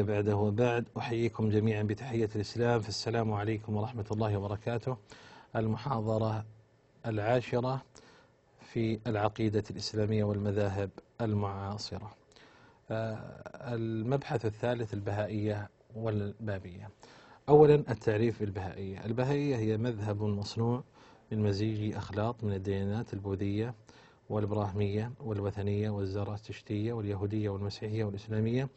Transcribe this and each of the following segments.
بعده وبعد أحييكم جميعا بتحية الإسلام فالسلام عليكم ورحمة الله وبركاته المحاضرة العاشرة في العقيدة الإسلامية والمذاهب المعاصرة آه، المبحث الثالث البهائية والبابية أولا التعريف البهائية البهائية هي مذهب مصنوع من مزيج أخلاط من الديانات البوذية والبراهمية والوثنية والزرتشتية واليهودية والمسيحية والإسلامية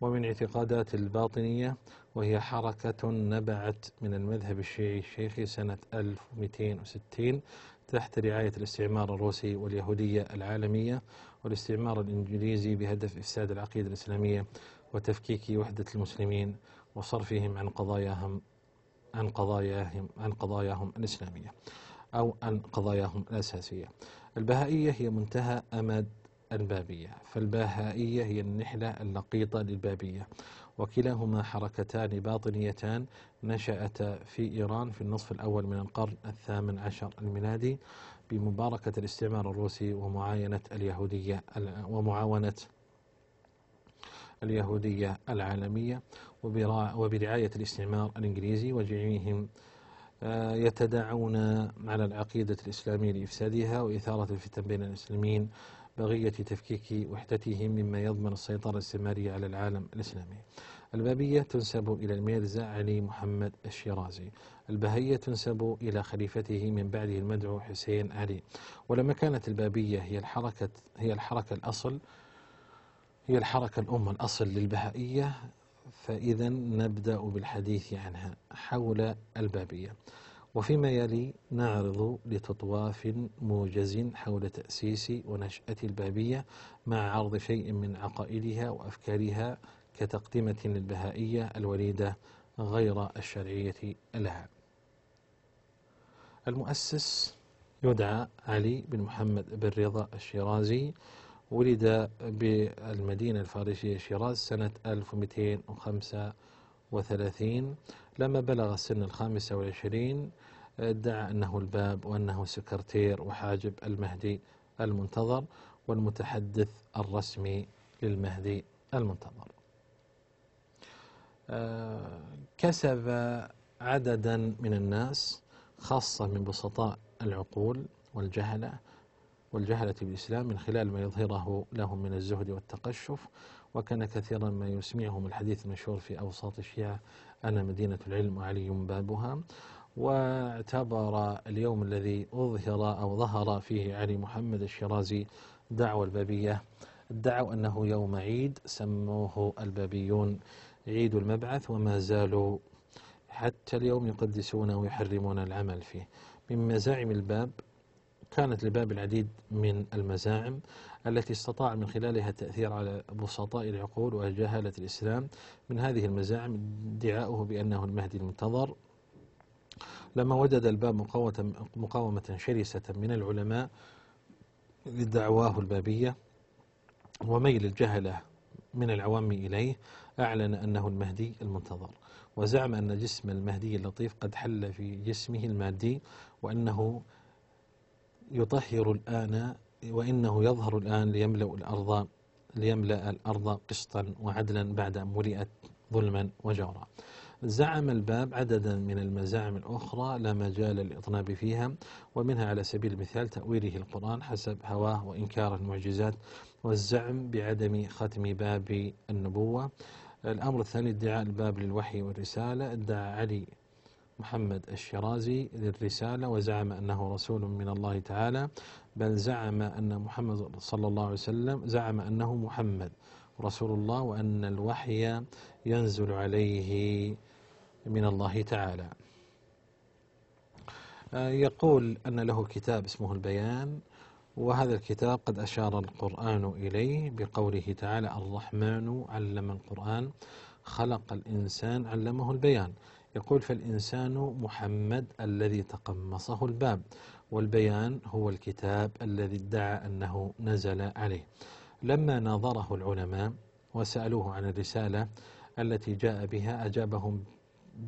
ومن اعتقادات الباطنية وهي حركة نبعت من المذهب الشيعي الشيخي سنة 1260 تحت رعاية الاستعمار الروسي واليهودية العالمية والاستعمار الإنجليزي بهدف إفساد العقيدة الإسلامية وتفكيك وحدة المسلمين وصرفهم عن قضاياهم عن قضاياهم عن قضاياهم الإسلامية أو عن قضاياهم الأساسية البهائية هي منتهى أمد البابية فالباهائية هي النحلة اللقيطة للبابية وكلاهما حركتان باطنيتان نشأتا في إيران في النصف الأول من القرن الثامن عشر الميلادي بمباركة الاستعمار الروسي ومعاينة اليهودية ومعاونة اليهودية العالمية وبرعاية الاستعمار الإنجليزي وجميعهم آه، يتداعون على العقيدة الإسلامية لإفسادها وإثارة الفتن بين المسلمين بغية تفكيك وحدتهم مما يضمن السيطرة الاستعمارية على العالم الإسلامي البابية تنسب إلى الميرزا علي محمد الشيرازي البهية تنسب إلى خليفته من بعده المدعو حسين علي ولما كانت البابية هي الحركة هي الحركة الأصل هي الحركة الأم الأصل للبهائية فإذا نبدأ بالحديث عنها حول البابية وفيما يلي نعرض لتطواف موجز حول تأسيس ونشأة البابية مع عرض شيء من عقائدها وأفكارها كتقدمة للبهائية الوليدة غير الشرعية لها المؤسس يدعى علي بن محمد بن رضا الشيرازي ولد بالمدينة الفارسية شيراز سنة 1205 وثلاثين لما بلغ سن الخامسة والعشرين ادعى أنه الباب وأنه سكرتير وحاجب المهدي المنتظر والمتحدث الرسمي للمهدي المنتظر آه، كسب عددا من الناس خاصة من بسطاء العقول والجهلة والجهلة بالإسلام من خلال ما يظهره لهم من الزهد والتقشف وكان كثيرا ما يسمعهم الحديث المشهور في أوساط الشيعة أنا مدينة العلم وعلي بابها واعتبر اليوم الذي أظهر أو ظهر فيه علي محمد الشيرازي دعوة البابية ادعوا أنه يوم عيد سموه البابيون عيد المبعث وما زالوا حتى اليوم يقدسونه ويحرمون العمل فيه من مزاعم الباب كانت لباب العديد من المزاعم التي استطاع من خلالها التأثير على بسطاء العقول وجهالة الإسلام من هذه المزاعم ادعاؤه بأنه المهدي المنتظر لما وجد الباب مقاومة شرسة من العلماء لدعواه البابية وميل الجهلة من العوام إليه أعلن أنه المهدي المنتظر وزعم أن جسم المهدي اللطيف قد حل في جسمه المادي وأنه يطهر الآن وإنه يظهر الآن ليملأ الأرض ليملأ الأرض قسطا وعدلا بعد أن ملئت ظلما وجورا زعم الباب عددا من المزاعم الأخرى لا مجال للإطناب فيها ومنها على سبيل المثال تأويله القرآن حسب هواه وإنكار المعجزات والزعم بعدم ختم باب النبوة الأمر الثاني ادعاء الباب للوحي والرسالة ادعى علي محمد الشيرازي للرسالة وزعم أنه رسول من الله تعالى بل زعم أن محمد صلى الله عليه وسلم زعم أنه محمد رسول الله وأن الوحي ينزل عليه من الله تعالى آه، يقول أن له كتاب اسمه البيان وهذا الكتاب قد أشار القرآن إليه بقوله تعالى الرحمن علم القرآن خلق الإنسان علمه البيان يقول فالإنسان محمد الذي تقمصه الباب والبيان هو الكتاب الذي ادعى أنه نزل عليه لما ناظره العلماء وسألوه عن الرسالة التي جاء بها أجابهم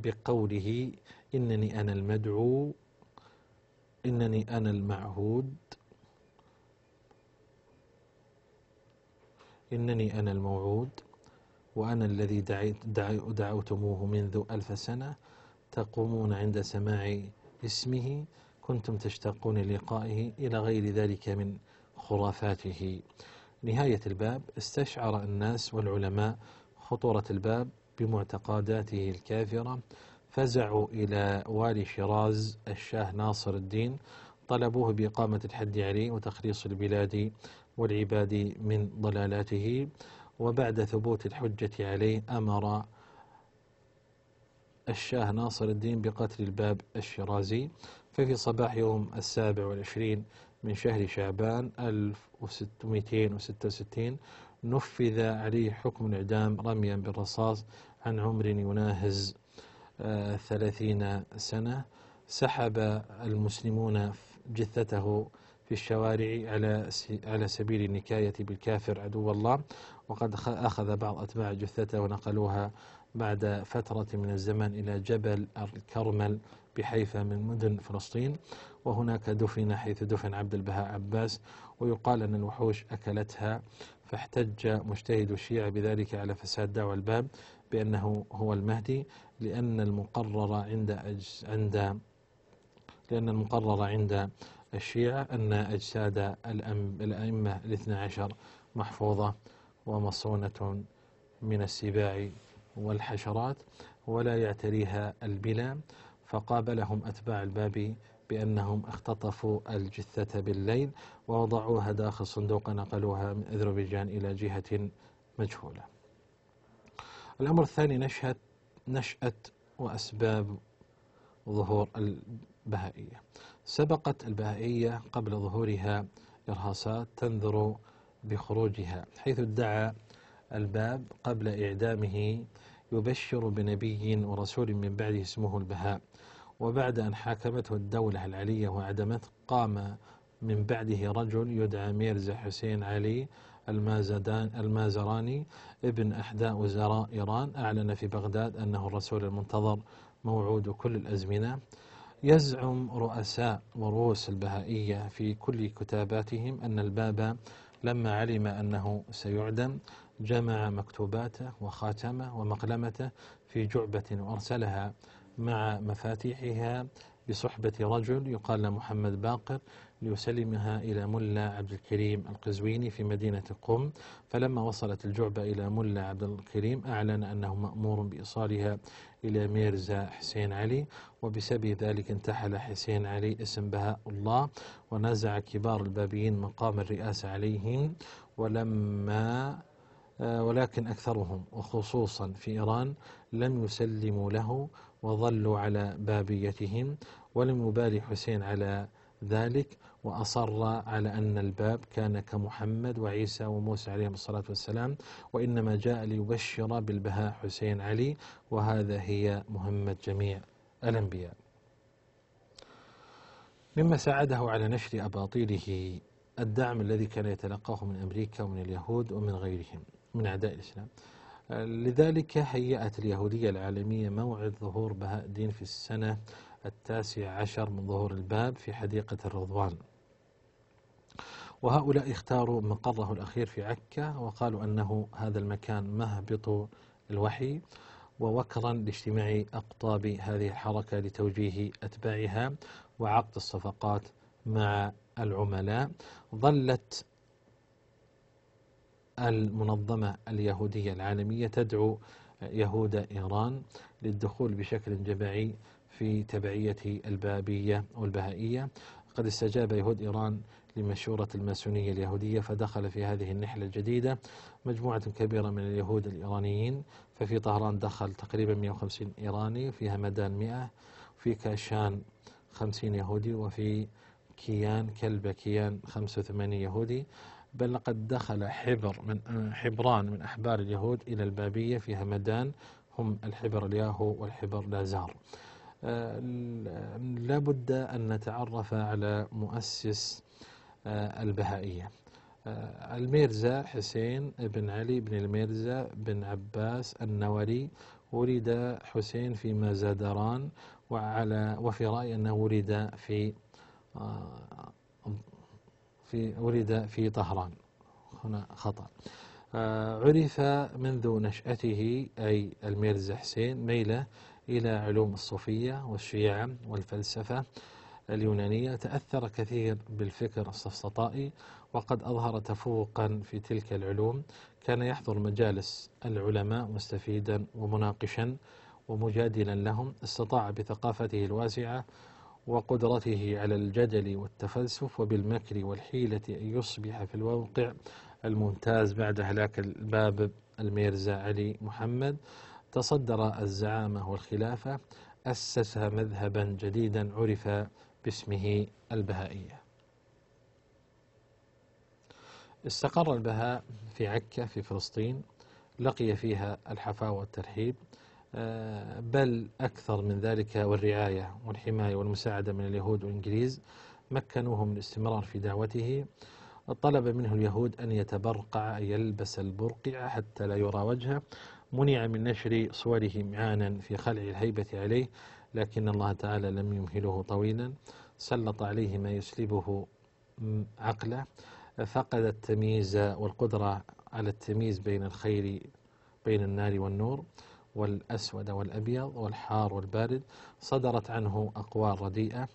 بقوله إنني أنا المدعو إنني أنا المعهود إنني أنا الموعود وأنا الذي دعيت دعوتموه منذ ألف سنة تقومون عند سماع اسمه كنتم تشتاقون لقائه إلى غير ذلك من خرافاته نهاية الباب استشعر الناس والعلماء خطورة الباب بمعتقداته الكافرة فزعوا إلى والي شيراز الشاه ناصر الدين طلبوه بإقامة الحد عليه وتخليص البلاد والعباد من ضلالاته وبعد ثبوت الحجة عليه أمر الشاه ناصر الدين بقتل الباب الشرازي ففي صباح يوم السابع والعشرين من شهر شعبان 1666 نفذ عليه حكم الإعدام رميا بالرصاص عن عمر يناهز آه، ثلاثين سنة سحب المسلمون جثته في الشوارع على على سبيل النكاية بالكافر عدو الله وقد أخذ بعض أتباع جثته ونقلوها بعد فترة من الزمن إلى جبل الكرمل بحيفا من مدن فلسطين وهناك دفن حيث دفن عبد البهاء عباس ويقال أن الوحوش أكلتها فاحتج مجتهد الشيعة بذلك على فساد دعوى الباب بأنه هو المهدي لأن المقرر عند أجز عند لأن المقرر عند الشيعة أن أجساد الأئمة الاثنى عشر محفوظة ومصونة من السباع والحشرات ولا يعتريها البلا فقابلهم أتباع الباب بأنهم اختطفوا الجثة بالليل ووضعوها داخل صندوق نقلوها من أذربيجان إلى جهة مجهولة الأمر الثاني نشأة نشأة وأسباب ظهور البهائية سبقت البهائية قبل ظهورها إرهاصات تنذر بخروجها حيث ادعى الباب قبل إعدامه يبشر بنبي ورسول من بعده اسمه البهاء وبعد أن حاكمته الدولة العلية وعدمت قام من بعده رجل يدعى ميرزا حسين علي المازدان المازراني ابن أحدى وزراء إيران أعلن في بغداد أنه الرسول المنتظر موعود كل الأزمنة يزعم رؤساء ورؤوس البهائية في كل كتاباتهم أن الباب لما علم أنه سيعدم جمع مكتوباته وخاتمه ومقلمته في جعبة وأرسلها مع مفاتيحها بصحبة رجل يقال محمد باقر ليسلمها إلى ملا عبد الكريم القزويني في مدينة قم فلما وصلت الجعبة إلى ملا عبد الكريم أعلن أنه مأمور بإيصالها إلى ميرزا حسين علي وبسبب ذلك انتحل حسين علي اسم بهاء الله ونازع كبار البابيين مقام الرئاسة عليهم ولما آه، ولكن أكثرهم وخصوصا في إيران لم يسلموا له وظلوا على بابيتهم ولم يبالي حسين على ذلك وأصر على أن الباب كان كمحمد وعيسى وموسى عليهم الصلاة والسلام وإنما جاء ليبشر بالبهاء حسين علي وهذا هي مهمة جميع الأنبياء مما ساعده على نشر أباطيله الدعم الذي كان يتلقاه من أمريكا ومن اليهود ومن غيرهم من أعداء الإسلام لذلك هيأت اليهودية العالمية موعد ظهور بهاء الدين في السنة التاسع عشر من ظهور الباب في حديقة الرضوان وهؤلاء اختاروا مقره الأخير في عكا وقالوا أنه هذا المكان مهبط الوحي ووكرا لاجتماع أقطاب هذه الحركة لتوجيه أتباعها وعقد الصفقات مع العملاء ظلت المنظمة اليهودية العالمية تدعو يهود إيران للدخول بشكل جماعي في تبعية البابية والبهائية قد استجاب يهود إيران لمشورة الماسونية اليهودية فدخل في هذه النحلة الجديدة مجموعة كبيرة من اليهود الإيرانيين ففي طهران دخل تقريبا 150 إيراني في همدان 100 في كاشان 50 يهودي وفي كيان كلبة كيان 85 يهودي بل لقد دخل حبر من حبران من أحبار اليهود إلى البابية في همدان هم الحبر الياهو والحبر لازار آه، لابد أن نتعرف على مؤسس آه، البهائية آه، الميرزا حسين بن علي بن الميرزا بن عباس النوري ولد حسين في مازادران وعلى وفي رأي أنه ولد في آه، في ولد في طهران هنا خطأ عرف منذ نشأته أي الميرزا حسين ميله إلى علوم الصوفية والشيعة والفلسفة اليونانية تأثر كثير بالفكر السفسطائي وقد أظهر تفوقا في تلك العلوم كان يحضر مجالس العلماء مستفيدا ومناقشا ومجادلا لهم استطاع بثقافته الواسعة وقدرته على الجدل والتفلسف وبالمكر والحيلة أن يصبح في الواقع الممتاز بعد هلاك الباب الميرزا علي محمد تصدر الزعامة والخلافة أسس مذهبا جديدا عرف باسمه البهائية استقر البهاء في عكة في فلسطين لقي فيها الحفاوة والترحيب آه، بل أكثر من ذلك والرعاية والحماية والمساعدة من اليهود والإنجليز مكنوهم من الاستمرار في دعوته طلب منه اليهود أن يتبرقع يلبس البرقع حتى لا يرى وجهه منع من نشر صوره معانا في خلع الهيبة عليه لكن الله تعالى لم يمهله طويلا سلط عليه ما يسلبه عقله فقد التمييز والقدرة على التمييز بين الخير بين النار والنور والأسود والأبيض والحار والبارد صدرت عنه أقوال رديئة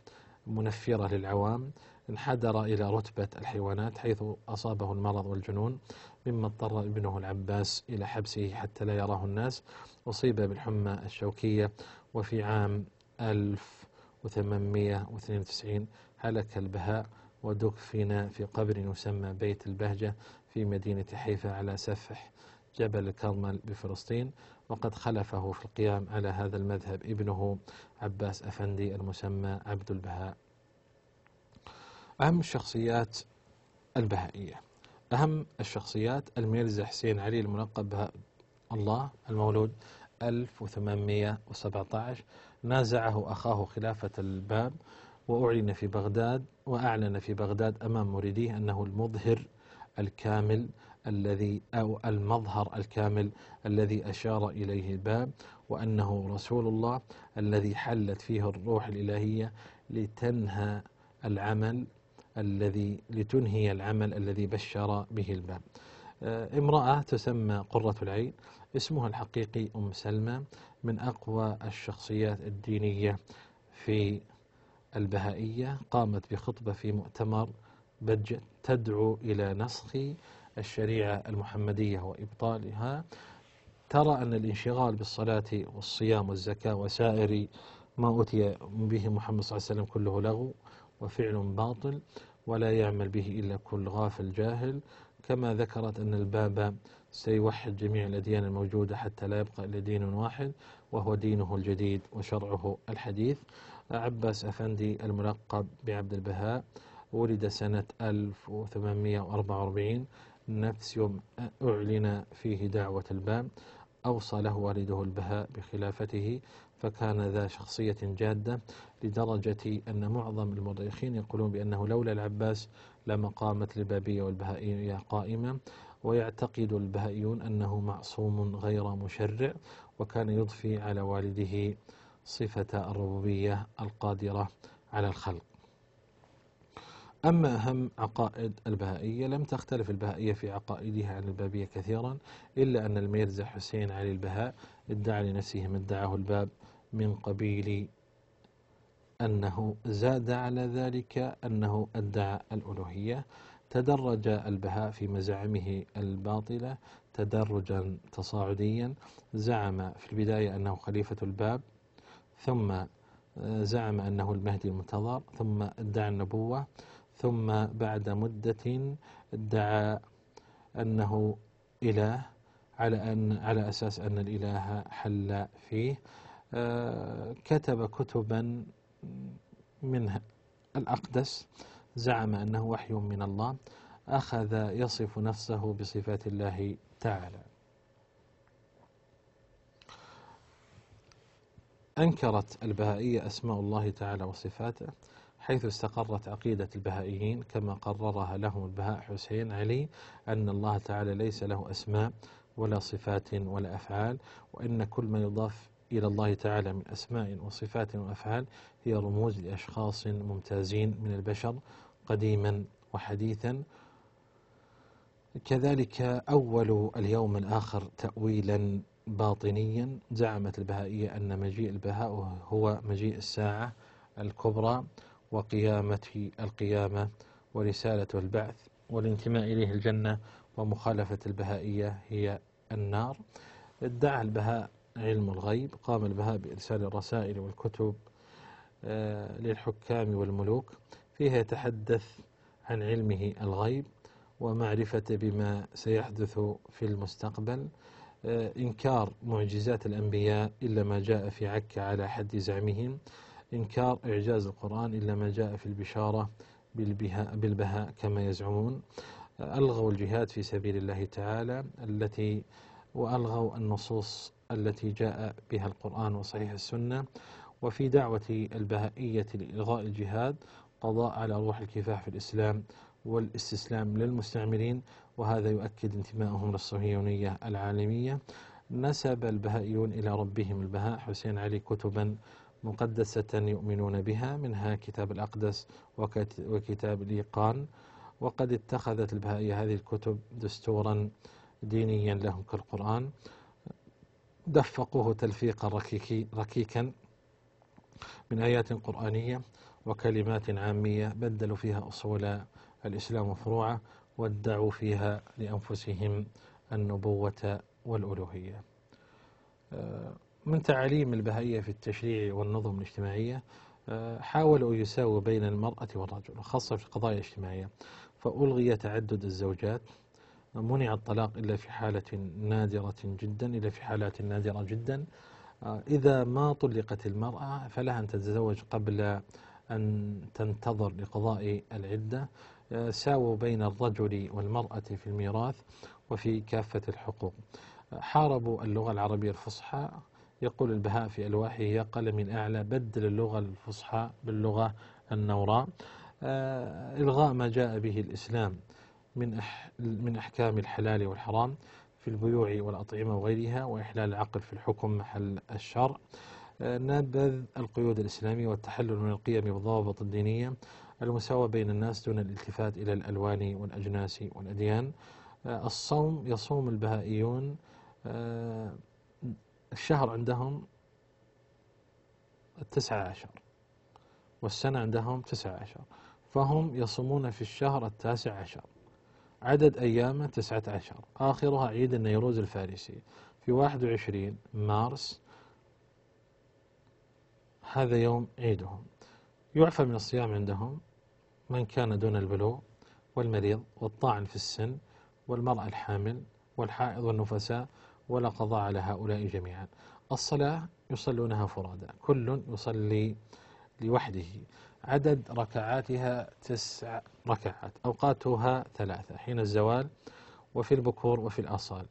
منفرة للعوام انحدر إلى رتبة الحيوانات حيث أصابه المرض والجنون مما اضطر ابنه العباس إلى حبسه حتى لا يراه الناس أصيب بالحمى الشوكية وفي عام 1892 هلك البهاء ودفن في قبر يسمى بيت البهجة في مدينة حيفا على سفح جبل الكرمل بفلسطين وقد خلفه في القيام على هذا المذهب ابنه عباس أفندي المسمى عبد البهاء أهم الشخصيات البهائية أهم الشخصيات الميرزا حسين علي الملقب بهاء الله المولود 1817 نازعه أخاه خلافة الباب وأعلن في بغداد وأعلن في بغداد أمام مريديه أنه المظهر الكامل الذي أو المظهر الكامل الذي أشار إليه الباب وأنه رسول الله الذي حلت فيه الروح الإلهية لتنهى العمل الذي لتنهي العمل الذي بشر به الباب آه، امرأة تسمى قرة العين اسمها الحقيقي أم سلمى من أقوى الشخصيات الدينية في البهائية قامت بخطبة في مؤتمر بج تدعو إلى نسخ الشريعة المحمدية وإبطالها ترى أن الانشغال بالصلاة والصيام والزكاة وسائر ما أتي به محمد صلى الله عليه وسلم كله لغو وفعل باطل ولا يعمل به إلا كل غافل جاهل كما ذكرت أن الباب سيوحد جميع الأديان الموجودة حتى لا يبقى إلا دين واحد وهو دينه الجديد وشرعه الحديث عباس أفندي الملقب بعبد البهاء ولد سنة 1844 نفس يوم أعلن فيه دعوة الباب أوصى له والده البهاء بخلافته فكان ذا شخصية جادة لدرجة أن معظم المؤرخين يقولون بأنه لولا العباس لما قامت البابية والبهائية قائمة ويعتقد البهائيون أنه معصوم غير مشرع وكان يضفي على والده صفة الربوبية القادرة على الخلق أما أهم عقائد البهائية لم تختلف البهائية في عقائدها عن البابية كثيرا إلا أن الميرزا حسين علي البهاء ادعى لنفسه ما ادعاه الباب من قبيل أنه زاد على ذلك أنه أدعى الألوهية تدرج البهاء في مزاعمه الباطلة تدرجا تصاعديا زعم في البداية أنه خليفة الباب ثم آه، زعم أنه المهدي المنتظر ثم ادعى النبوة ثم بعد مدة ادعى أنه إله على أن على أساس أن الإله حل فيه كتب كتبا منها الأقدس زعم أنه وحي من الله أخذ يصف نفسه بصفات الله تعالى أنكرت البهائية أسماء الله تعالى وصفاته حيث استقرت عقيدة البهائيين كما قررها لهم البهاء حسين علي أن الله تعالى ليس له أسماء ولا صفات ولا أفعال وإن كل ما يضاف إلى الله تعالى من أسماء وصفات وأفعال هي رموز لأشخاص ممتازين من البشر قديما وحديثا كذلك أول اليوم الآخر تأويلا باطنيا زعمت البهائية أن مجيء البهاء هو مجيء الساعة الكبرى وقيامة القيامة ورسالة البعث والانتماء إليه الجنة ومخالفة البهائية هي النار ادعى البهاء علم الغيب قام البهاء بإرسال الرسائل والكتب آه، للحكام والملوك فيها يتحدث عن علمه الغيب ومعرفة بما سيحدث في المستقبل آه، إنكار معجزات الأنبياء إلا ما جاء في عكا على حد زعمهم إنكار إعجاز القرآن إلا ما جاء في البشارة بالبهاء كما يزعمون آه، ألغوا الجهاد في سبيل الله تعالى التي وألغوا النصوص التي جاء بها القرآن وصحيح السنة وفي دعوة البهائية لإلغاء الجهاد قضاء على روح الكفاح في الإسلام والاستسلام للمستعمرين وهذا يؤكد انتمائهم للصهيونية العالمية نسب البهائيون إلى ربهم البهاء حسين علي كتبا مقدسة يؤمنون بها منها كتاب الأقدس وكتاب الإيقان وقد اتخذت البهائية هذه الكتب دستورا دينيا لهم كالقرآن دفقوه تلفيقا ركيكا من آيات قرآنية وكلمات عامية بدلوا فيها أصول الإسلام وفروعه وادعوا فيها لأنفسهم النبوة والألوهية آه، من تعاليم البهائية في التشريع والنظم الاجتماعية آه، حاولوا يساووا بين المرأة والرجل خاصة في القضايا الاجتماعية فألغي تعدد الزوجات منع الطلاق إلا في حالة نادرة جدا إلا في حالات نادرة جدا آه، إذا ما طلقت المرأة فلها أن تتزوج قبل أن تنتظر لقضاء العدة آه، ساووا بين الرجل والمرأة في الميراث وفي كافة الحقوق آه، حاربوا اللغة العربية الفصحى يقول البهاء في ألواحه يا قلم أعلى بدل اللغة الفصحى باللغة النوراء إلغاء ما جاء به الإسلام من من أحكام الحلال والحرام في البيوع والأطعمة وغيرها وإحلال العقل في الحكم محل الشرع آه، نبذ القيود الإسلامية والتحلل من القيم والضوابط الدينية المساواة بين الناس دون الالتفات إلى الألوان والأجناس والأديان آه، الصوم يصوم البهائيون آه، الشهر عندهم التسعة عشر والسنة عندهم تسعة عشر فهم يصومون في الشهر التاسع عشر عدد أيامه تسعة عشر آخرها عيد النيروز الفارسي في واحد وعشرين مارس هذا يوم عيدهم يعفى من الصيام عندهم من كان دون البلوغ والمريض والطاعن في السن والمرأة الحامل والحائض والنفساء ولا قضاء على هؤلاء جميعا الصلاة يصلونها فرادا كل يصلي لوحده عدد ركعاتها تسع ركعات أوقاتها ثلاثة حين الزوال وفي البكور وفي الأصال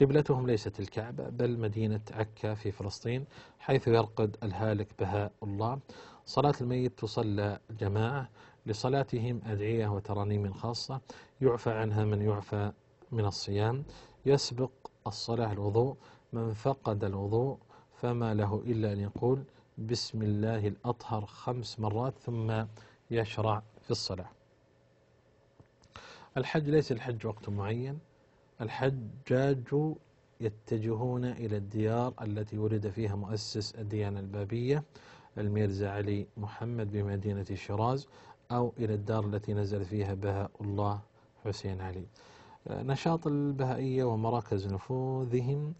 قبلتهم ليست الكعبة بل مدينة عكا في فلسطين حيث يرقد الهالك بهاء الله صلاة الميت تصلى جماعة لصلاتهم أدعية وترانيم خاصة يعفى عنها من يعفى من الصيام يسبق الصلاة الوضوء من فقد الوضوء فما له إلا أن يقول بسم الله الأطهر خمس مرات ثم يشرع في الصلاة الحج ليس الحج وقت معين الحجاج يتجهون إلى الديار التي ولد فيها مؤسس الديانة البابية الميرزا علي محمد بمدينة شيراز أو إلى الدار التي نزل فيها بهاء الله حسين علي نشاط البهائية ومراكز نفوذهم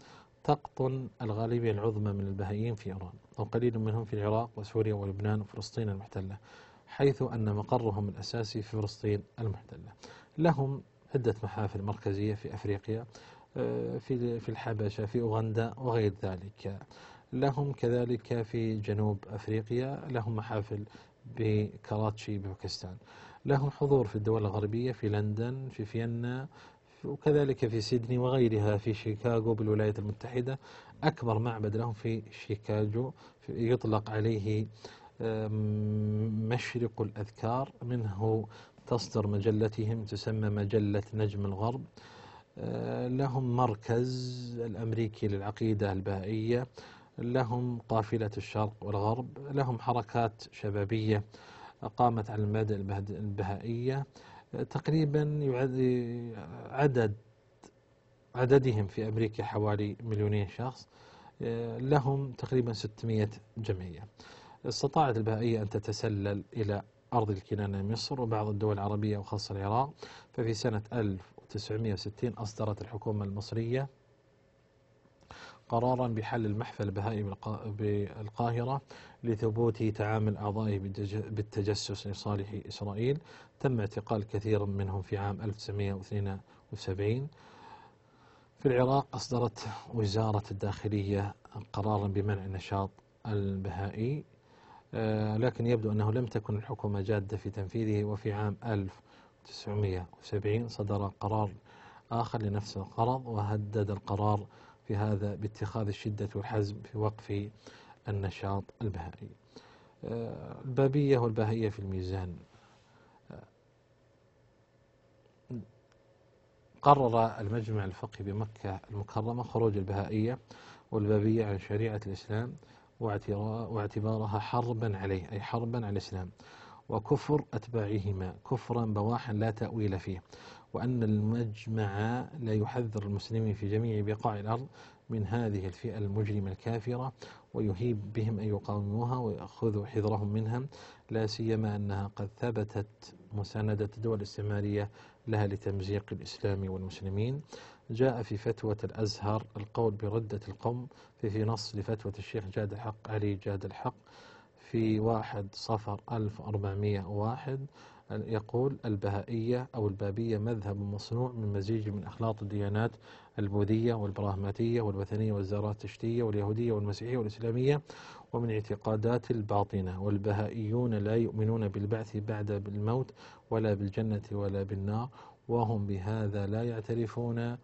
تقطن الغالبية العظمى من البهائيين في إيران وقليل منهم في العراق وسوريا ولبنان وفلسطين المحتلة حيث أن مقرهم الأساسي في فلسطين المحتلة لهم عدة محافل مركزية في أفريقيا آه، في في الحبشة في أوغندا وغير ذلك لهم كذلك في جنوب أفريقيا لهم محافل بكراتشي بباكستان لهم حضور في الدول الغربية في لندن في فيينا وكذلك في سيدني وغيرها في شيكاغو بالولايات المتحدة أكبر معبد لهم في شيكاغو يطلق عليه مشرق الأذكار منه تصدر مجلتهم تسمى مجلة نجم الغرب آه، لهم مركز الأمريكي للعقيدة البهائية لهم قافلة الشرق والغرب لهم حركات شبابية قامت على المبادئ البهائية تقريبا عدد عددهم في أمريكا حوالي مليونين شخص لهم تقريبا 600 جمعية استطاعت البهائية أن تتسلل إلى أرض الكنانة مصر وبعض الدول العربية وخاصة العراق ففي سنة 1960 أصدرت الحكومة المصرية قرارا بحل المحفل البهائي بالقاهرة لثبوت تعامل أعضائه بالتجسس لصالح إسرائيل تم اعتقال كثير منهم في عام 1972 في العراق أصدرت وزارة الداخلية قرارا بمنع النشاط البهائي آه، لكن يبدو أنه لم تكن الحكومة جادة في تنفيذه وفي عام 1970 صدر قرار آخر لنفس الغرض وهدد القرار في هذا باتخاذ الشدة والحزم في وقف النشاط البهائي آه، البابية والبهائية في الميزان آه، قرر المجمع الفقهي بمكة المكرمة خروج البهائية والبابية عن شريعة الإسلام واعتبارها حربا عليه أي حربا على الإسلام وكفر أتباعهما كفرا بواحا لا تأويل فيه وأن المجمع لا يحذر المسلمين في جميع بقاع الأرض من هذه الفئة المجرمة الكافرة ويهيب بهم أن يقاوموها ويأخذوا حذرهم منها لا سيما أنها قد ثبتت مساندة دول الاستعمارية لها لتمزيق الإسلام والمسلمين جاء في فتوى الأزهر القول بردة القوم في, في نص لفتوى الشيخ جاد الحق علي جاد الحق في واحد صفر 1401 يقول البهائية أو البابية مذهب مصنوع من مزيج من أخلاط الديانات البوذية والبراهماتية والوثنية والزراتشتية واليهودية والمسيحية والإسلامية ومن اعتقادات الباطنة والبهائيون لا يؤمنون بالبعث بعد بالموت ولا بالجنة ولا بالنار وهم بهذا لا يعترفون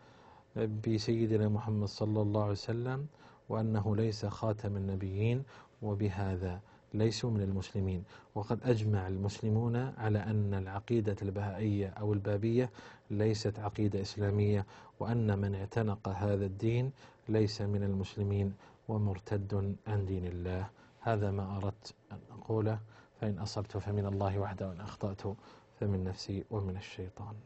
بسيدنا محمد صلى الله عليه وسلم وأنه ليس خاتم النبيين وبهذا ليسوا من المسلمين وقد أجمع المسلمون على أن العقيدة البهائية أو البابية ليست عقيدة إسلامية وأن من اعتنق هذا الدين ليس من المسلمين ومرتد عن دين الله هذا ما أردت أن أقوله فإن أصبت فمن الله وحده وإن أخطأت فمن نفسي ومن الشيطان